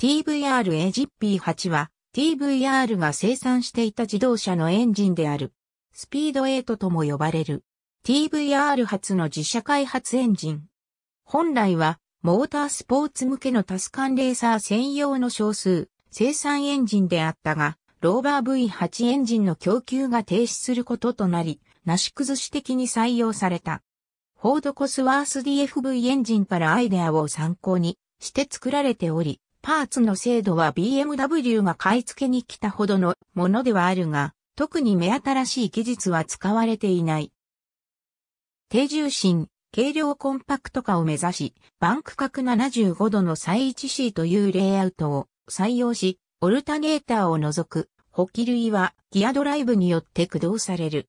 TVR エジッピー8は TVR が生産していた自動車のエンジンである。スピード8とも呼ばれる。TVR 初の自社開発エンジン。本来はモータースポーツ向けのタスカンレーサー専用の少数生産エンジンであったが、ローバー V8 エンジンの供給が停止することとなり、なし崩し的に採用された。フォードコスワース DFV エンジンからアイデアを参考にして作られており、パーツの精度は BMW が買い付けに来たほどのものではあるが、特に目新しい技術は使われていない。低重心、軽量コンパクト化を目指し、バンク角75度の最 1C というレイアウトを採用し、オルタネーターを除く補給類はギアドライブによって駆動される。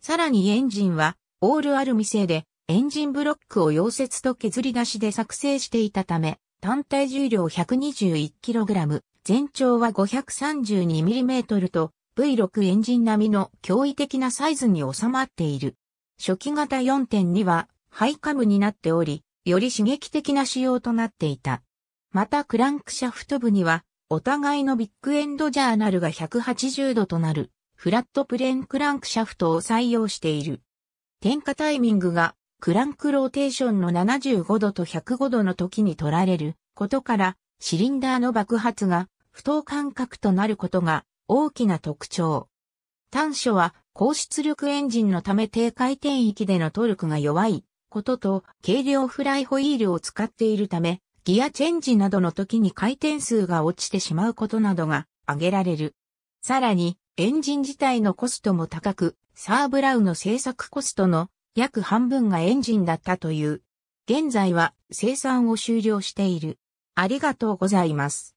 さらにエンジンはオールアルミ製でエンジンブロックを溶接と削り出しで作成していたため、単体重量 121kg、全長は 532mm と V6 エンジン並みの驚異的なサイズに収まっている。初期型4.2はハイカムになっており、より刺激的な仕様となっていた。またクランクシャフト部には、お互いのビッグエンドジャーナルが180度となる、フラットプレーンクランクシャフトを採用している。点火タイミングがクランクローテーションの75度と105度の時に取られることから、シリンダーの爆発が不等間隔となることが大きな特徴。短所は高出力エンジンのため低回転域でのトルクが弱いことと軽量フライホイールを使っているため、ギアチェンジなどの時に回転数が落ちてしまうことなどが挙げられる。さらに、エンジン自体のコストも高く、サーブラウの製作コストの約半分がエンジンだったという。現在は生産を終了している。ありがとうございます。